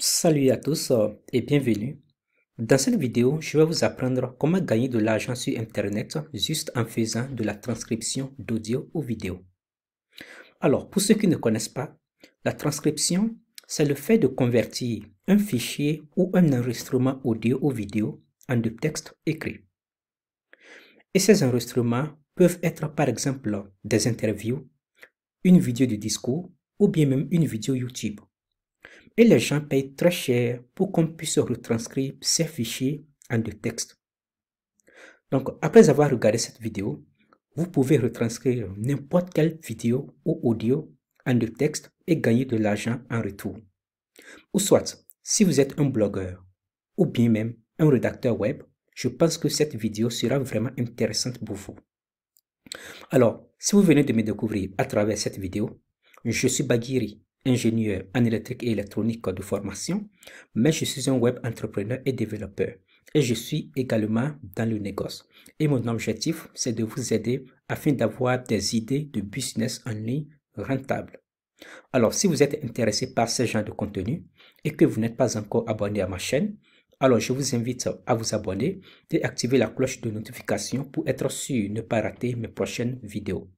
Salut à tous euh, et bienvenue. Dans cette vidéo, je vais vous apprendre comment gagner de l'argent sur Internet juste en faisant de la transcription d'audio ou vidéo. Alors, pour ceux qui ne connaissent pas, la transcription, c'est le fait de convertir un fichier ou un enregistrement audio ou vidéo en du texte écrit. Et ces enregistrements peuvent être par exemple des interviews, une vidéo de discours ou bien même une vidéo YouTube. Et les gens payent très cher pour qu'on puisse retranscrire ces fichiers en de texte. Donc, après avoir regardé cette vidéo, vous pouvez retranscrire n'importe quelle vidéo ou audio en de texte et gagner de l'argent en retour. Ou soit, si vous êtes un blogueur ou bien même un rédacteur web, je pense que cette vidéo sera vraiment intéressante pour vous. Alors, si vous venez de me découvrir à travers cette vidéo, je suis Baguiri, ingénieur en électrique et électronique de formation, mais je suis un web entrepreneur et développeur. Et je suis également dans le négoce. Et mon objectif, c'est de vous aider afin d'avoir des idées de business en ligne rentables. Alors, si vous êtes intéressé par ce genre de contenu et que vous n'êtes pas encore abonné à ma chaîne, alors je vous invite à vous abonner et activer la cloche de notification pour être sûr de ne pas rater mes prochaines vidéos.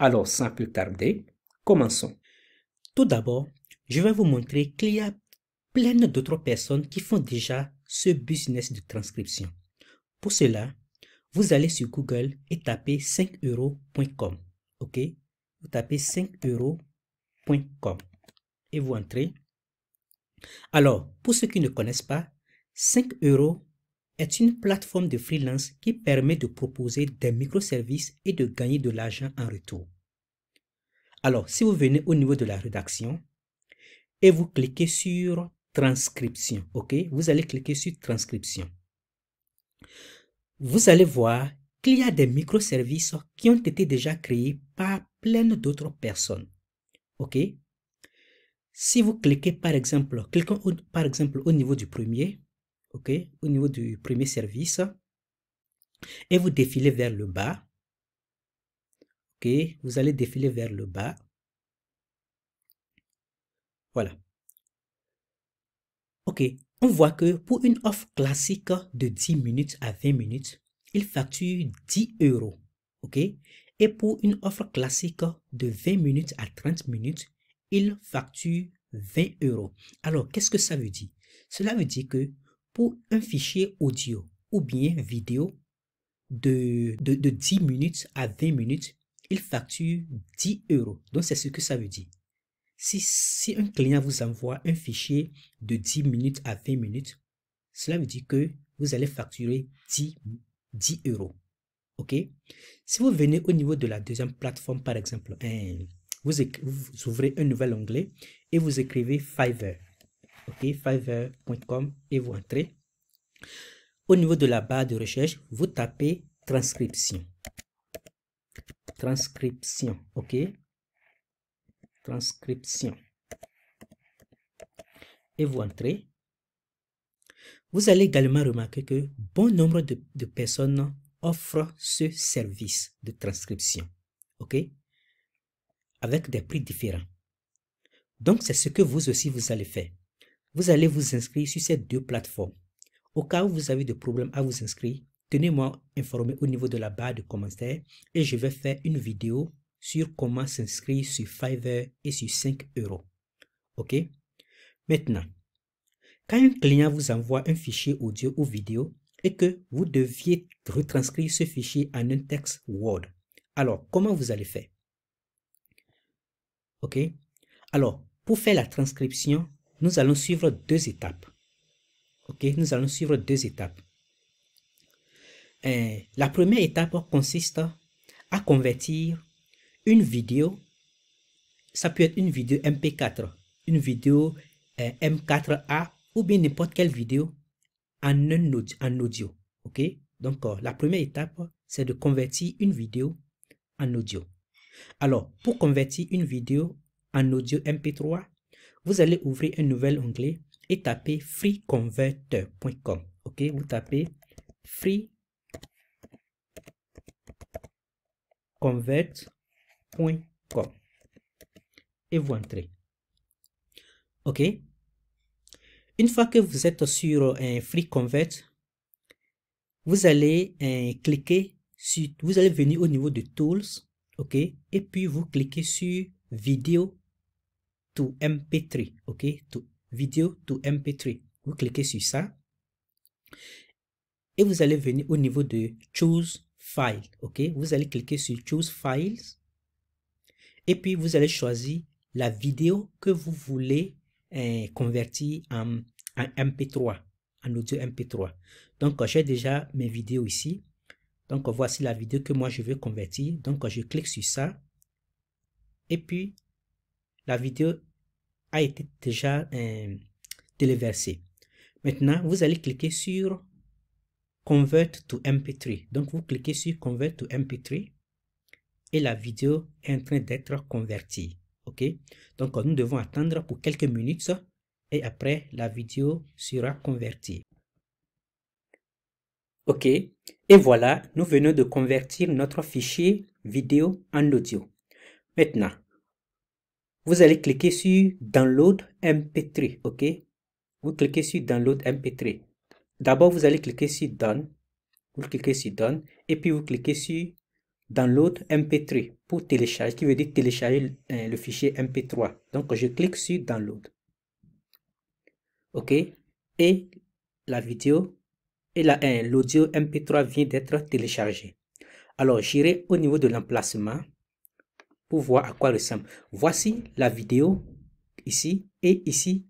Alors, sans plus tarder, commençons. Tout d'abord, je vais vous montrer qu'il y a plein d'autres personnes qui font déjà ce business de transcription. Pour cela, vous allez sur Google et tapez 5euros.com. OK Vous tapez 5euros.com et vous entrez. Alors, pour ceux qui ne connaissent pas, 5 euros est une plateforme de freelance qui permet de proposer des microservices et de gagner de l'argent en retour. Alors, si vous venez au niveau de la rédaction et vous cliquez sur transcription, ok Vous allez cliquer sur transcription. Vous allez voir qu'il y a des microservices qui ont été déjà créés par plein d'autres personnes, ok Si vous cliquez par exemple, par exemple au niveau du premier, ok Au niveau du premier service, et vous défilez vers le bas, OK, vous allez défiler vers le bas. Voilà. OK, on voit que pour une offre classique de 10 minutes à 20 minutes, il facture 10 euros. OK Et pour une offre classique de 20 minutes à 30 minutes, il facture 20 euros. Alors, qu'est-ce que ça veut dire Cela veut dire que pour un fichier audio ou bien vidéo de, de 10 minutes à 20 minutes, il facture 10 euros. Donc, c'est ce que ça veut dire. Si, si un client vous envoie un fichier de 10 minutes à 20 minutes, cela veut dire que vous allez facturer 10, euros. OK Si vous venez au niveau de la deuxième plateforme, par exemple, hein, vous, vous, ouvrez un nouvel onglet et vous écrivez Fiverr. OK Fiverr.com et vous entrez. Au niveau de la barre de recherche, vous tapez transcription transcription, ok Transcription. Et vous entrez. Vous allez également remarquer que bon nombre de, personnes offrent ce service de transcription, ok Avec des prix différents. Donc, c'est ce que vous aussi vous allez faire. Vous allez vous inscrire sur ces deux plateformes. Au cas où vous avez de problèmes à vous inscrire, Tenez-moi informé au niveau de la barre de commentaires et je vais faire une vidéo sur comment s'inscrire sur Fiverr et sur 5 euros. OK Maintenant, quand un client vous envoie un fichier audio ou vidéo et que vous deviez retranscrire ce fichier en un texte Word, alors comment vous allez faire OK Alors, pour faire la transcription, nous allons suivre deux étapes. OK Nous allons suivre deux étapes. Eh, la première étape consiste à convertir une vidéo, ça peut être une vidéo MP4, une vidéo eh, M4A ou bien n'importe quelle vidéo en, un audio, audio. ok Donc, euh, la première étape, c'est de convertir une vidéo en audio. Alors, pour convertir une vidéo en audio MP3, vous allez ouvrir un nouvel onglet et taper freeconverter.com. Ok, vous tapez free convert.com et vous entrez. OK Une fois que vous êtes sur un Free Convert, vous allez euh, cliquer sur, vous allez venir au niveau de Tools, OK Et puis vous cliquez sur Vidéo to MP3, OK to, Vidéo to MP3. Vous cliquez sur ça. Et vous allez venir au niveau de Choose File. OK Vous allez cliquer sur Choose Files. Et puis, vous allez choisir la vidéo que vous voulez euh, convertir en, MP3, en audio MP3. Donc, euh, j'ai déjà mes vidéos ici. Donc, euh, voici la vidéo que moi, je veux convertir. Donc, je clique sur ça. Et puis, la vidéo a été déjà téléversée. Maintenant, vous allez cliquer sur Convert to MP3. Donc vous cliquez sur Convert to MP3 et la vidéo est en train d'être convertie. OK Donc nous devons attendre pour quelques minutes et après la vidéo sera convertie. OK Et voilà, nous venons de convertir notre fichier vidéo en audio. Maintenant, vous allez cliquer sur Download MP3, ok Vous cliquez sur Download MP3. D'abord, vous allez cliquer sur Done. Vous cliquez sur Done et puis vous cliquez sur Download MP3 pour télécharger, qui veut dire télécharger euh, le fichier MP3. Donc, je clique sur Download. OK Et la vidéo et euh, l'audio MP3 vient d'être téléchargé. Alors, j'irai au niveau de l'emplacement pour voir à quoi ressemble. Voici la vidéo ici et ici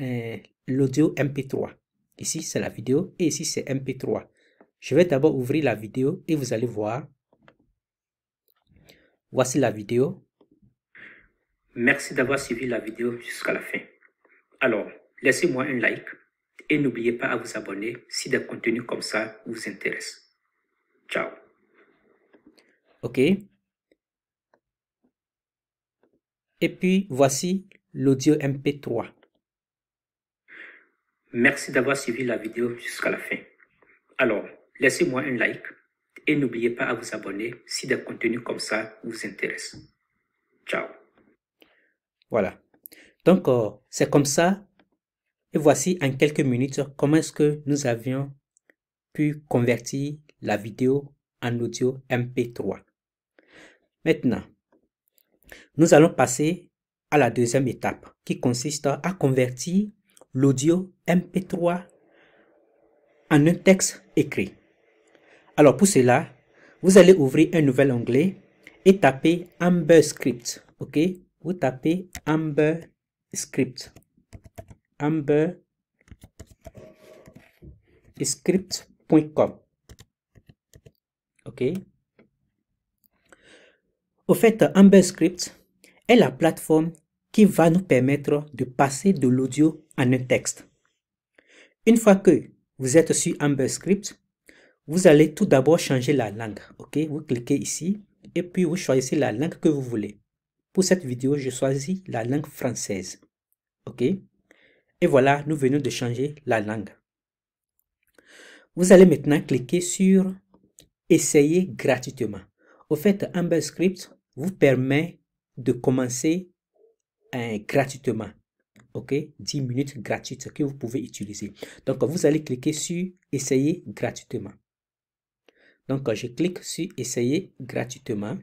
euh, l'audio MP3. Ici, c'est la vidéo et ici, c'est MP3. Je vais d'abord ouvrir la vidéo et vous allez voir. Voici la vidéo. Merci d'avoir suivi la vidéo jusqu'à la fin. Alors, laissez-moi un like et n'oubliez pas à vous abonner si des contenus comme ça vous intéressent. Ciao. OK. Et puis, voici l'audio MP3. Merci d'avoir suivi la vidéo jusqu'à la fin. Alors, laissez-moi un like et n'oubliez pas à vous abonner si des contenus comme ça vous intéressent. Ciao. Voilà. Donc, euh, c'est comme ça. Et voici en quelques minutes comment est-ce que nous avions pu convertir la vidéo en audio MP3. Maintenant, nous allons passer à la deuxième étape qui consiste à convertir l'audio MP3 en un texte écrit. Alors pour cela, vous allez ouvrir un nouvel onglet et taper Amber Script. OK Vous tapez Amber Script. Amber script.com. OK Au fait, Amber Script est la plateforme va nous permettre de passer de l'audio en un texte. Une fois que vous êtes sur Script, vous allez tout d'abord changer la langue. Ok, vous cliquez ici et puis vous choisissez la langue que vous voulez. Pour cette vidéo, je choisis la langue française. Ok, et voilà, nous venons de changer la langue. Vous allez maintenant cliquer sur Essayer gratuitement. Au fait, Script vous permet de commencer gratuitement. OK 10 minutes gratuites que vous pouvez utiliser. Donc, vous allez cliquer sur Essayer gratuitement. Donc, quand je clique sur Essayer gratuitement.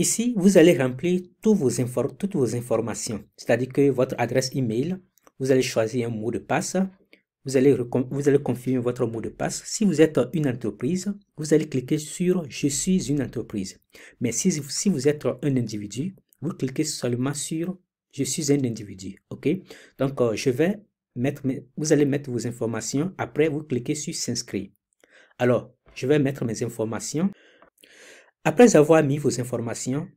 Ici, vous allez remplir tous vos toutes vos informations, c'est-à-dire que votre adresse email, vous allez choisir un mot de passe, vous allez, confirmer votre mot de passe. Si vous êtes une entreprise, vous allez cliquer sur « Je suis une entreprise ». Mais si, vous êtes un individu, vous cliquez seulement sur « Je suis un individu ». OK? Donc, euh, je vais mettre, vous allez mettre vos informations. Après, vous cliquez sur « S'inscrire ». Alors, je vais mettre mes informations. Après avoir mis vos informations,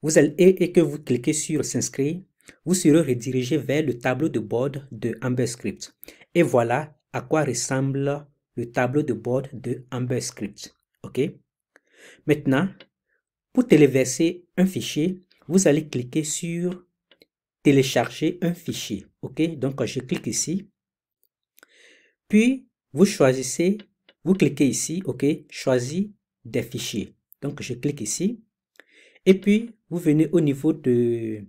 vous allez, et que vous cliquez sur « S'inscrire », vous serez redirigé vers le tableau de bord de AmberScript. Et voilà à quoi ressemble le tableau de bord de AmberScript. OK Maintenant, pour téléverser un fichier, vous allez cliquer sur télécharger un fichier. OK Donc, je clique ici. Puis, vous choisissez, vous cliquez ici, OK Choisis des fichiers. Donc, je clique ici. Et puis, vous venez au niveau de...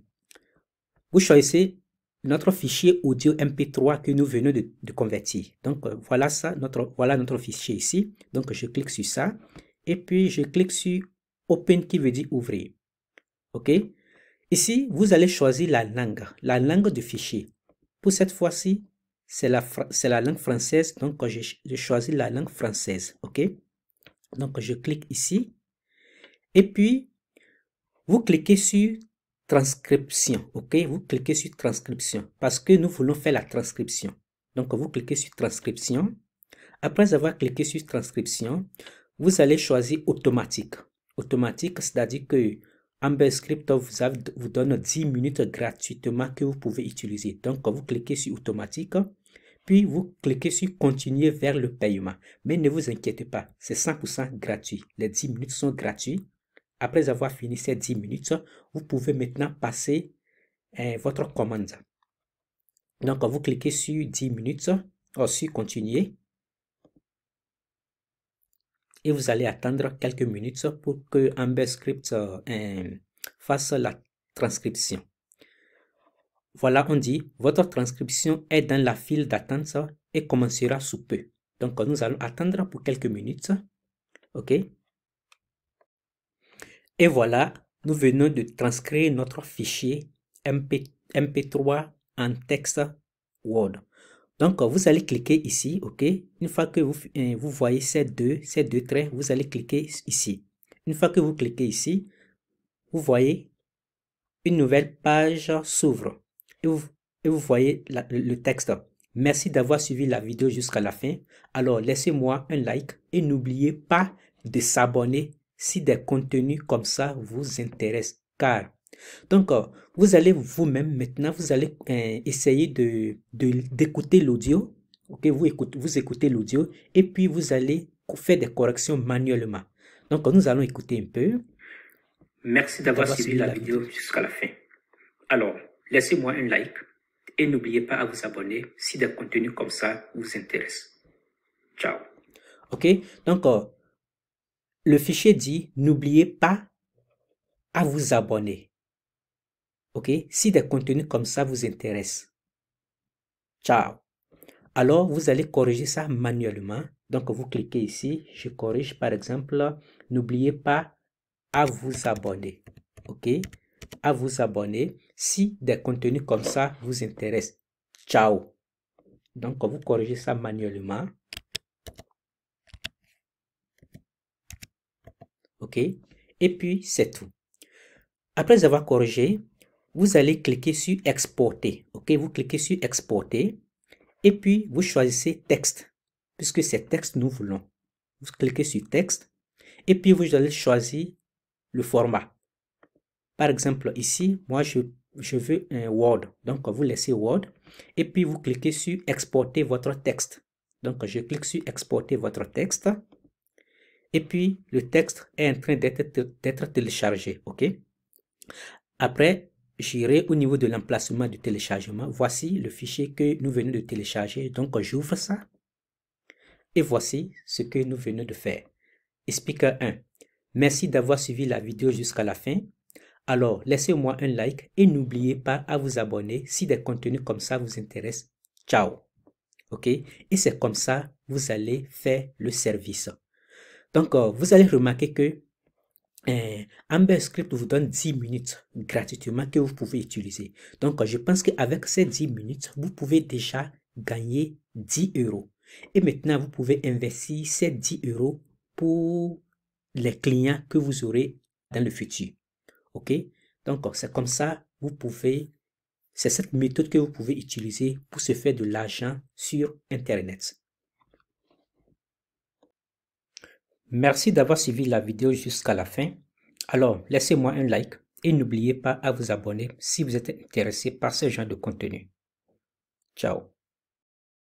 Vous choisissez notre fichier audio MP3 que nous venons de, convertir. Donc euh, voilà ça, notre, voilà notre fichier ici. Donc je clique sur ça et puis je clique sur Open qui veut dire ouvrir. OK Ici, vous allez choisir la langue, la langue du fichier. Pour cette fois-ci, c'est la, la langue française, donc je, je choisis la langue française. OK Donc je clique ici et puis vous cliquez sur transcription. OK, vous cliquez sur transcription parce que nous voulons faire la transcription. Donc, vous cliquez sur transcription. Après avoir cliqué sur transcription, vous allez choisir automatique. Automatique, c'est-à-dire que Amber Script vous, vous donne 10 minutes gratuitement que vous pouvez utiliser. Donc, vous cliquez sur automatique, puis vous cliquez sur continuer vers le paiement. Mais ne vous inquiétez pas, c'est 100% gratuit. Les 10 minutes sont gratuites après avoir fini ces 10 minutes, vous pouvez maintenant passer euh, votre commande. Donc, vous cliquez sur 10 minutes, ou oh, continuer. Et vous allez attendre quelques minutes pour que Amber Script euh, fasse la transcription. Voilà, on dit, votre transcription est dans la file d'attente et commencera sous peu. Donc, nous allons attendre pour quelques minutes. OK et voilà, nous venons de transcrire notre fichier MP, 3 en texte Word. Donc, vous allez cliquer ici, OK Une fois que vous, euh, vous voyez ces deux, ces deux traits, vous allez cliquer ici. Une fois que vous cliquez ici, vous voyez une nouvelle page s'ouvre et vous, voyez le texte. Merci d'avoir suivi la vidéo jusqu'à la fin. Alors, laissez-moi un like et n'oubliez pas de s'abonner si des contenus comme ça vous intéressent. Car, donc, euh, vous allez vous-même maintenant, vous allez euh, essayer de, d'écouter l'audio. Ok, vous écoutez, vous écoutez l'audio et puis vous allez faire des corrections manuellement. Donc, nous allons écouter un peu. Merci d'avoir suivi, la, vidéo, jusqu'à la fin. Alors, laissez-moi un like et n'oubliez pas à vous abonner si des contenus comme ça vous intéressent. Ciao. Ok, donc euh, le fichier dit n'oubliez pas à vous abonner. OK Si des contenus comme ça vous intéressent. Ciao. Alors, vous allez corriger ça manuellement. Donc, vous cliquez ici. Je corrige, par exemple, n'oubliez pas à vous abonner. OK À vous abonner si des contenus comme ça vous intéressent. Ciao. Donc, vous corrigez ça manuellement. OK Et puis, c'est tout. Après avoir corrigé, vous allez cliquer sur Exporter. OK Vous cliquez sur Exporter. Et puis, vous choisissez Texte, puisque c'est Texte nous voulons. Vous cliquez sur Texte. Et puis, vous allez choisir le format. Par exemple, ici, moi, je, je veux un Word. Donc, vous laissez Word. Et puis, vous cliquez sur Exporter votre texte. Donc, je clique sur Exporter votre texte et puis le texte est en train d'être téléchargé. OK Après, j'irai au niveau de l'emplacement du téléchargement. Voici le fichier que nous venons de télécharger. Donc, j'ouvre ça. Et voici ce que nous venons de faire. Expliqueur 1. Merci d'avoir suivi la vidéo jusqu'à la fin. Alors, laissez-moi un like et n'oubliez pas à vous abonner si des contenus comme ça vous intéressent. Ciao. OK Et c'est comme ça, vous allez faire le service. Donc, euh, vous allez remarquer que euh, Amber Script vous donne 10 minutes gratuitement que vous pouvez utiliser. Donc, euh, je pense qu'avec ces 10 minutes, vous pouvez déjà gagner 10 euros. Et maintenant, vous pouvez investir ces 10 euros pour les clients que vous aurez dans le futur. OK? Donc, c'est comme ça, vous pouvez, c'est cette méthode que vous pouvez utiliser pour se faire de l'argent sur Internet. Merci d'avoir suivi la vidéo jusqu'à la fin. Alors, laissez-moi un like et n'oubliez pas à vous abonner si vous êtes intéressé par ce genre de contenu. Ciao